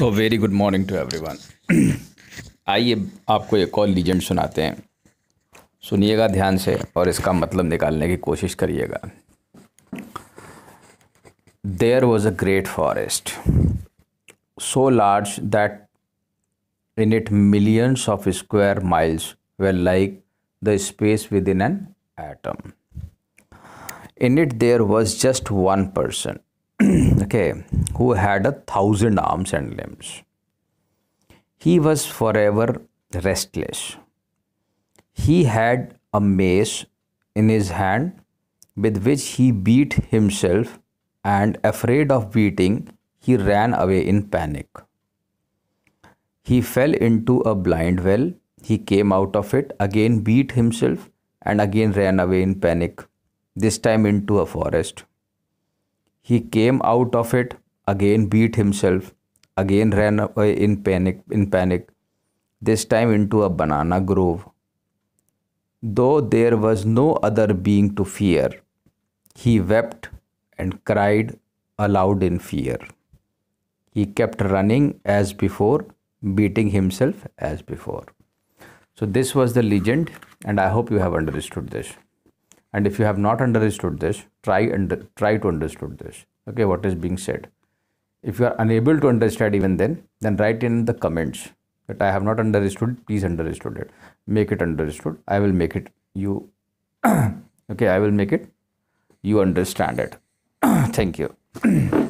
So very good morning to everyone आइए आपको एक और लीजेंड सुनाते हैं सुनिएगा ध्यान से और इसका मतलब निकालने की कोशिश करिएगा there was a great forest so large that in it millions of square miles way like the space within an atom in it there was just one person okay, who had a thousand arms and limbs. He was forever restless. He had a mace in his hand with which he beat himself and afraid of beating, he ran away in panic. He fell into a blind well. He came out of it, again beat himself and again ran away in panic, this time into a forest. He came out of it, again beat himself, again ran away in panic in panic, this time into a banana grove. Though there was no other being to fear, he wept and cried aloud in fear. He kept running as before, beating himself as before. So this was the legend and I hope you have understood this and if you have not understood this try and try to understood this okay what is being said if you are unable to understand even then then write in the comments that i have not understood please understood it make it understood i will make it you okay i will make it you understand it thank you